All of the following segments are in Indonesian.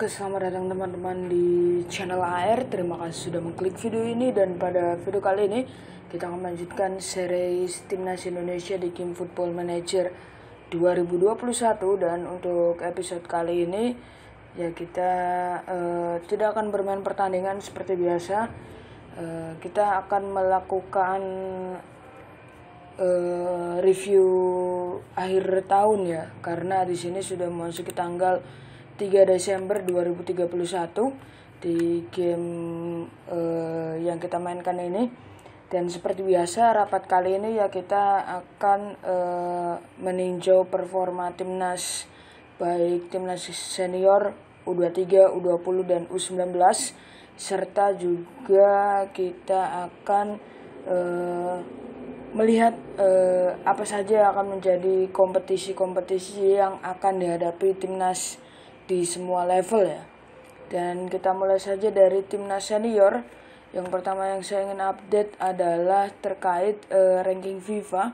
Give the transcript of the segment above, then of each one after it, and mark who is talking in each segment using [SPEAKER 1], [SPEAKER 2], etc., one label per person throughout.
[SPEAKER 1] Oke, selamat datang teman-teman di channel AR. Terima kasih sudah mengklik video ini dan pada video kali ini kita akan melanjutkan series Timnas Indonesia di Kim Football Manager 2021 dan untuk episode kali ini ya kita uh, tidak akan bermain pertandingan seperti biasa. Uh, kita akan melakukan uh, review akhir tahun ya karena di sini sudah memasuki tanggal 3 Desember 2031 di game uh, yang kita mainkan ini dan seperti biasa rapat kali ini ya kita akan uh, meninjau performa timnas baik timnas senior U23, U20 dan U19 serta juga kita akan uh, melihat uh, apa saja yang akan menjadi kompetisi-kompetisi yang akan dihadapi timnas di semua level ya. Dan kita mulai saja dari timnas senior. Yang pertama yang saya ingin update adalah terkait uh, ranking FIFA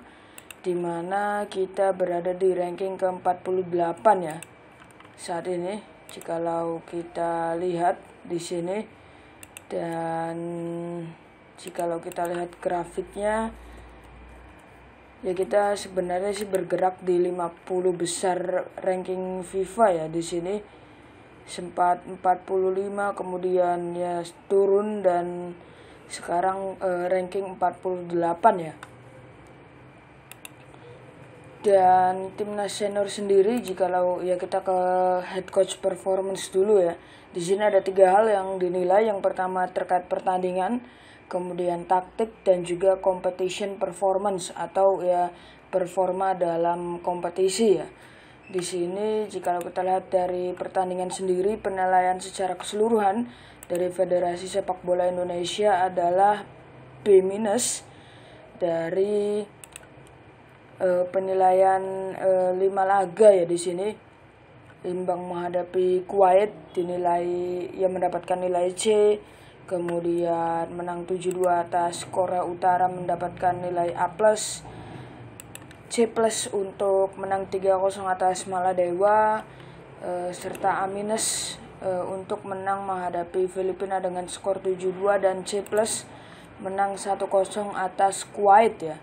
[SPEAKER 1] di mana kita berada di ranking ke-48 ya. Saat ini jikalau kita lihat di sini dan jikalau kita lihat grafiknya ya kita sebenarnya sih bergerak di 50 besar ranking FIFA ya di sini sempat 45 kemudian ya turun dan sekarang eh, ranking 48 ya dan timnas senior sendiri jikalau ya kita ke head coach performance dulu ya di sini ada tiga hal yang dinilai yang pertama terkait pertandingan kemudian taktik dan juga competition performance atau ya performa dalam kompetisi ya. Di sini jika kita lihat dari pertandingan sendiri penilaian secara keseluruhan dari Federasi Sepak Bola Indonesia adalah B- dari uh, penilaian uh, laga ya di sini imbang menghadapi Kuwait dinilai yang mendapatkan nilai C Kemudian menang 7-2 atas Korea Utara mendapatkan nilai A+. C+ untuk menang 3-0 atas Maladewa e, serta A- e, untuk menang menghadapi Filipina dengan skor 7-2 dan C+ menang 1-0 atas Kuwait ya.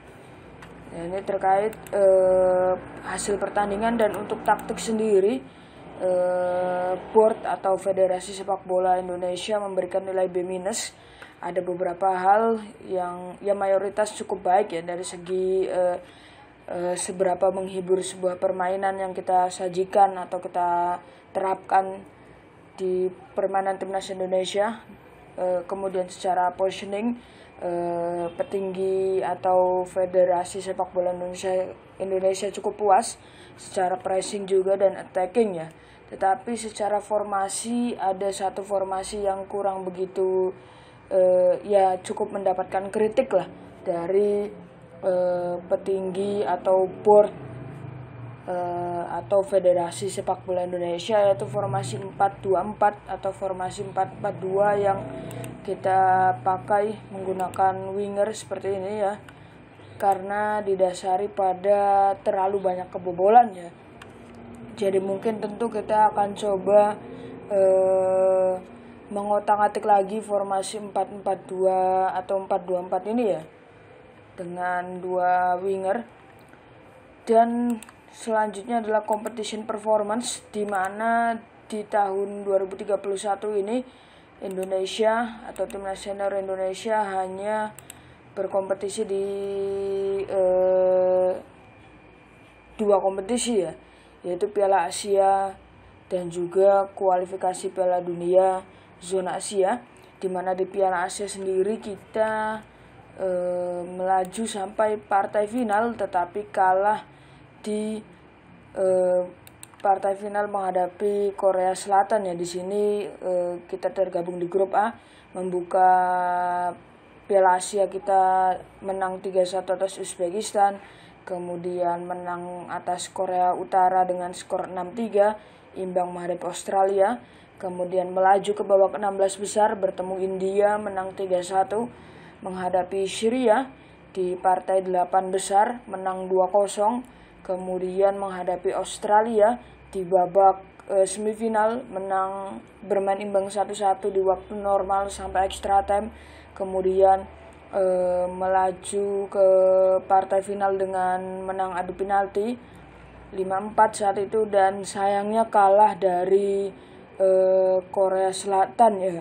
[SPEAKER 1] ya ini terkait e, hasil pertandingan dan untuk taktik sendiri eh, board atau Federasi Sepak Bola Indonesia memberikan nilai B minus ada beberapa hal yang ya mayoritas cukup baik ya dari segi eh, eh, seberapa menghibur sebuah permainan yang kita sajikan atau kita terapkan di permainan timnas Indonesia eh, kemudian secara positioning eh, petinggi atau federasi sepak bola Indonesia Indonesia cukup puas secara pricing juga dan attacking ya tetapi ya, secara formasi ada satu formasi yang kurang begitu eh, ya cukup mendapatkan kritik lah dari eh, petinggi atau board eh, atau federasi sepak bola Indonesia yaitu formasi 424 atau formasi 442 yang kita pakai menggunakan winger seperti ini ya karena didasari pada terlalu banyak kebobolan ya jadi mungkin tentu kita akan coba eh, mengotak-atik lagi formasi 442 atau 424 ini ya dengan dua winger dan selanjutnya adalah competition performance di mana di tahun 2031 ini Indonesia atau tim nasional Indonesia hanya berkompetisi di eh, dua kompetisi ya yaitu Piala Asia dan juga kualifikasi Piala Dunia zona Asia di mana di Piala Asia sendiri kita e, melaju sampai partai final tetapi kalah di e, partai final menghadapi Korea Selatan ya di sini e, kita tergabung di grup A membuka Piala Asia kita menang 3-1 atas Uzbekistan kemudian menang atas Korea Utara dengan skor 6-3, imbang menghadap Australia, kemudian melaju ke babak 16 besar bertemu India menang 3-1 menghadapi Syria di partai 8 besar menang 2-0, kemudian menghadapi Australia di babak eh, semifinal menang bermain imbang 1-1 di waktu normal sampai extra time, kemudian e, melaju ke partai final dengan menang adu penalti 5-4 saat itu dan sayangnya kalah dari e, Korea Selatan ya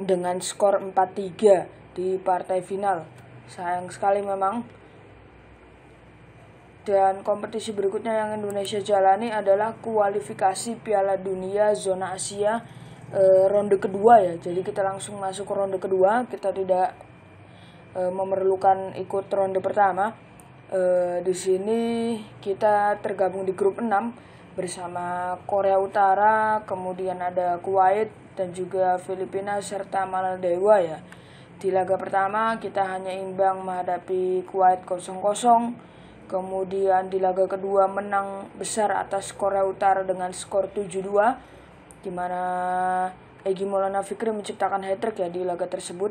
[SPEAKER 1] dengan skor 4-3 di partai final. Sayang sekali memang. Dan kompetisi berikutnya yang Indonesia jalani adalah kualifikasi Piala Dunia Zona Asia e, ronde kedua ya. Jadi kita langsung masuk ke ronde kedua, kita tidak e, memerlukan ikut ronde pertama. E, di sini kita tergabung di grup 6 bersama Korea Utara, kemudian ada Kuwait dan juga Filipina serta Maladewa ya. Di laga pertama kita hanya imbang menghadapi Kuwait 0-0. Kemudian di laga kedua menang besar atas Korea Utara dengan skor 7-2 di mana Egy Maulana Fikri menciptakan hat-trick ya di laga tersebut.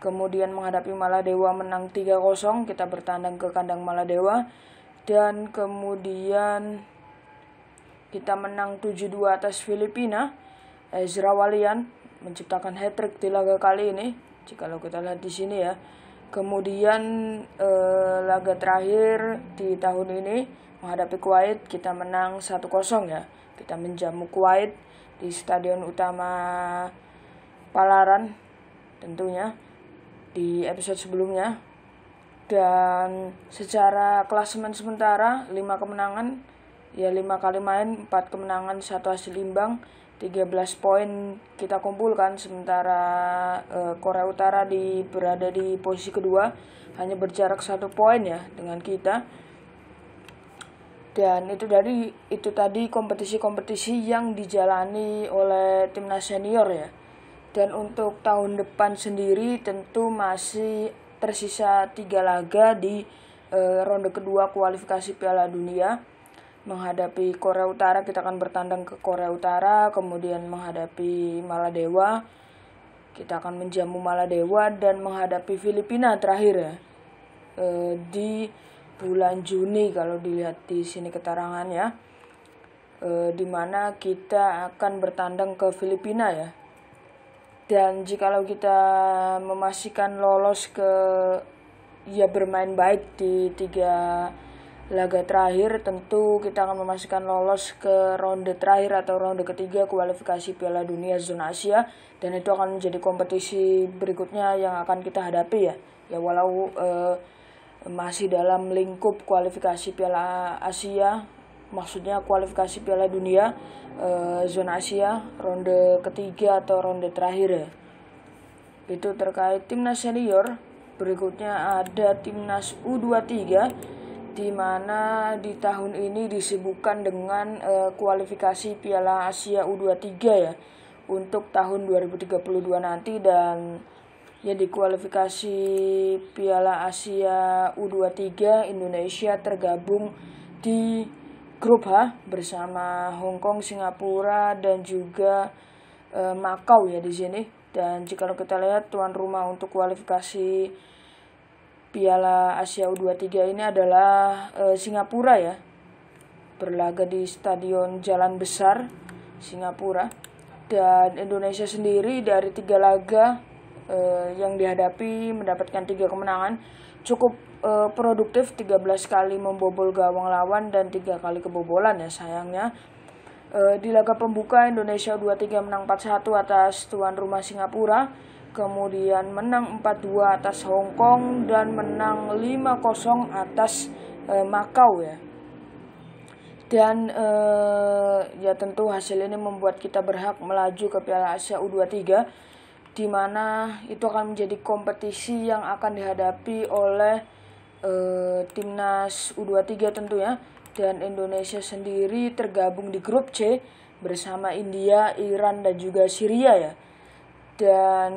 [SPEAKER 1] Kemudian menghadapi Maladewa menang 3-0, kita bertandang ke kandang Maladewa dan kemudian kita menang 7-2 atas Filipina. Ezra Walian menciptakan hat-trick di laga kali ini. Jika lo kita lihat di sini ya. Kemudian eh, laga terakhir di tahun ini menghadapi Kuwait kita menang 1-0 ya. Kita menjamu Kuwait di Stadion Utama Palaran tentunya di episode sebelumnya dan secara klasemen sementara 5 kemenangan ya 5 kali main 4 kemenangan 1 hasil imbang 13 poin kita kumpulkan sementara eh, Korea Utara di berada di posisi kedua hanya berjarak satu poin ya dengan kita dan itu dari itu tadi kompetisi-kompetisi yang dijalani oleh timnas senior ya dan untuk tahun depan sendiri tentu masih tersisa tiga laga di e, ronde kedua kualifikasi Piala Dunia. Menghadapi Korea Utara kita akan bertandang ke Korea Utara, kemudian menghadapi Maladewa. Kita akan menjamu Maladewa dan menghadapi Filipina terakhir ya. E, di bulan Juni kalau dilihat di sini keterangannya. E, eh, di kita akan bertandang ke Filipina ya dan jikalau kita memastikan lolos ke ya bermain baik di tiga laga terakhir tentu kita akan memastikan lolos ke ronde terakhir atau ronde ketiga kualifikasi Piala Dunia Zona Asia dan itu akan menjadi kompetisi berikutnya yang akan kita hadapi ya ya walau eh, masih dalam lingkup kualifikasi Piala Asia maksudnya kualifikasi Piala Dunia eh, zona Asia ronde ketiga atau ronde terakhir ya. Itu terkait timnas senior. Berikutnya ada timnas U23 di mana di tahun ini disibukkan dengan eh, kualifikasi Piala Asia U23 ya untuk tahun 2032 nanti dan ya di kualifikasi Piala Asia U23 Indonesia tergabung di grup ha bersama Hong Kong, Singapura dan juga e, eh, Makau ya di sini. Dan jika kita lihat tuan rumah untuk kualifikasi Piala Asia U23 ini adalah e, Singapura ya. Berlaga di Stadion Jalan Besar Singapura. Dan Indonesia sendiri dari tiga laga e, yang dihadapi mendapatkan tiga kemenangan cukup uh, produktif 13 kali membobol gawang lawan dan tiga kali kebobolan ya sayangnya. Uh, di laga pembuka Indonesia 23 menang 4-1 atas tuan rumah Singapura, kemudian menang 4-2 atas Hong Kong dan menang 5-0 atas uh, eh, Makau ya. Dan ya tentu hasil ini membuat kita berhak melaju ke Piala Asia U23 di mana itu akan menjadi kompetisi yang akan dihadapi oleh eh, timnas U23 tentunya dan Indonesia sendiri tergabung di grup C bersama India, Iran dan juga Syria ya. Dan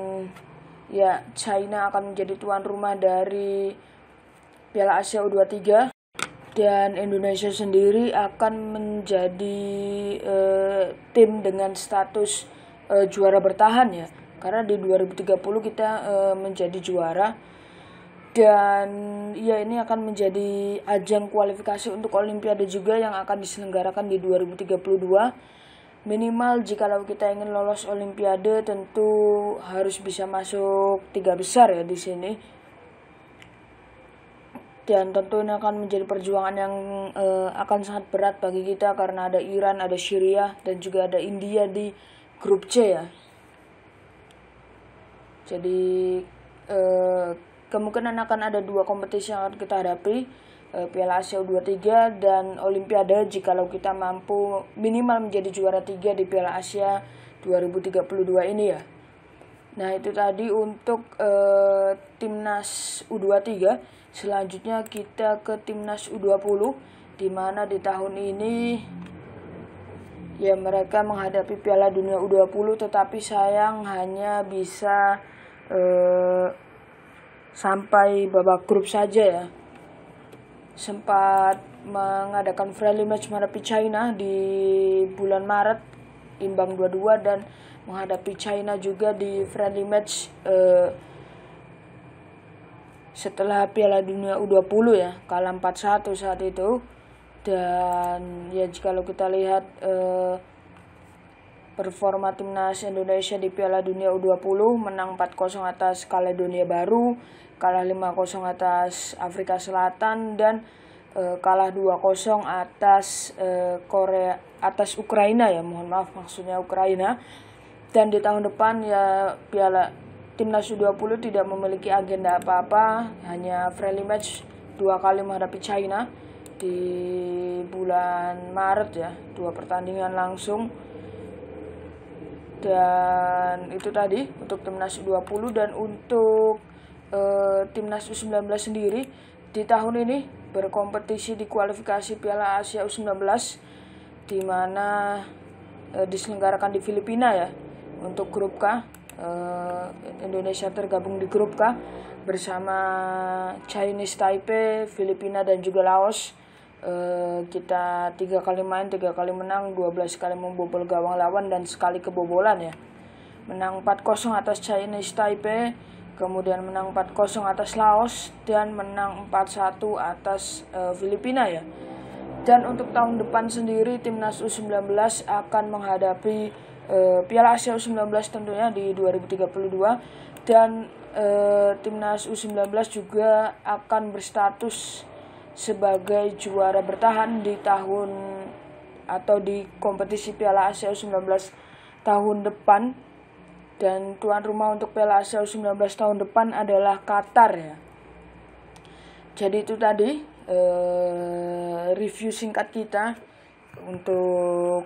[SPEAKER 1] ya China akan menjadi tuan rumah dari Piala Asia U23 dan Indonesia sendiri akan menjadi eh, tim dengan status eh, juara bertahan ya. Karena di 2030 kita eh, menjadi juara dan ya ini akan menjadi ajang kualifikasi untuk Olimpiade juga yang akan diselenggarakan di 2032 minimal jika kita ingin lolos Olimpiade tentu harus bisa masuk tiga besar ya di sini dan tentu ini akan menjadi perjuangan yang uh, akan sangat berat bagi kita karena ada Iran, ada Syria dan juga ada India di grup C ya. Jadi uh, kemungkinan akan ada dua kompetisi yang akan kita hadapi eh, Piala Asia U23 dan Olimpiade jikalau kita mampu minimal menjadi juara tiga di Piala Asia 2032 ini ya. Nah itu tadi untuk uh, timnas U23. Selanjutnya kita ke timnas U20 di mana di tahun ini ya mereka menghadapi Piala Dunia U20 tetapi sayang hanya bisa uh, sampai babak grup saja ya. Sempat mengadakan friendly match menghadapi China di bulan Maret imbang 2-2 dan menghadapi China juga di friendly match eh, setelah Piala Dunia U20 ya kalah 4-1 saat itu dan ya jika kita lihat eh, Performa timnas Indonesia di Piala Dunia U20 menang 4-0 atas Kaledonia Baru, kalah 5-0 atas Afrika Selatan dan e, kalah 2-0 atas e, Korea atas Ukraina ya, mohon maaf maksudnya Ukraina. Dan di tahun depan ya Piala Timnas U20 tidak memiliki agenda apa-apa, hanya friendly match dua kali menghadapi China di bulan Maret ya, dua pertandingan langsung dan itu tadi untuk timnas U20 dan untuk e, timnas U19 sendiri di tahun ini berkompetisi di kualifikasi Piala Asia U19 di mana e, diselenggarakan di Filipina ya untuk grup K e, Indonesia tergabung di grup K bersama Chinese Taipei, Filipina dan juga Laos Eh, kita tiga kali main tiga kali menang 12 kali membobol gawang lawan dan sekali kebobolan ya menang 4-0 atas Chinese Taipei kemudian menang 4-0 atas Laos dan menang 4-1 atas e, Filipina ya dan untuk tahun depan sendiri timnas U19 akan menghadapi e, Piala Asia U19 tentunya di 2032 dan timnas U19 juga akan berstatus sebagai juara bertahan di tahun atau di kompetisi Piala Asia U19 tahun depan dan tuan rumah untuk Piala Asia U19 tahun depan adalah Qatar ya. Jadi itu tadi eh, review singkat kita untuk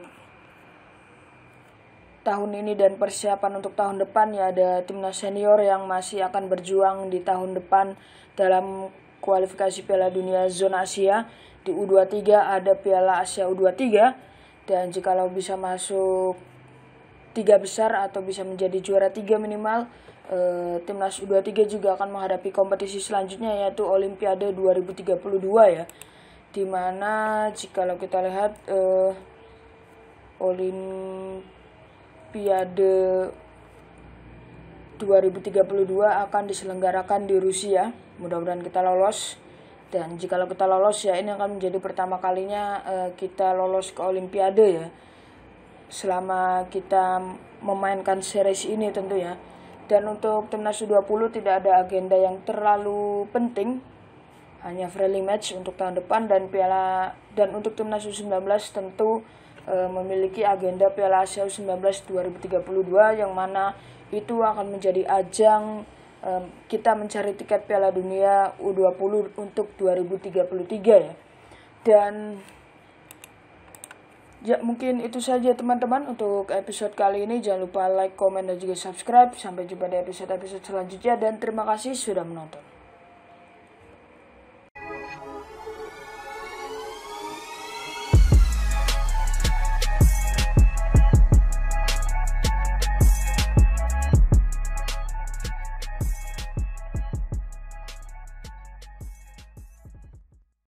[SPEAKER 1] tahun ini dan persiapan untuk tahun depan ya ada timnas senior yang masih akan berjuang di tahun depan dalam kualifikasi Piala Dunia Zona Asia di U23 ada Piala Asia U23 dan jika lo bisa masuk tiga besar atau bisa menjadi juara tiga minimal eh, timnas U23 juga akan menghadapi kompetisi selanjutnya yaitu Olimpiade 2032 ya dimana jika lo kita lihat eh, Olimpiade 2032 akan diselenggarakan di Rusia. Mudah-mudahan kita lolos. Dan jikalau kita lolos ya ini akan menjadi pertama kalinya uh, kita lolos ke Olimpiade ya. Selama kita memainkan series ini tentunya. Dan untuk timnas U20 tidak ada agenda yang terlalu penting. Hanya friendly match untuk tahun depan dan piala dan untuk timnas U19 tentu eh, memiliki agenda Piala Asia U19 2032 yang mana itu akan menjadi ajang um, kita mencari tiket Piala Dunia U20 untuk 2033 ya. Dan ya mungkin itu saja teman-teman untuk episode kali ini. Jangan lupa like, komen dan juga subscribe. Sampai jumpa di episode-episode selanjutnya dan terima kasih sudah menonton.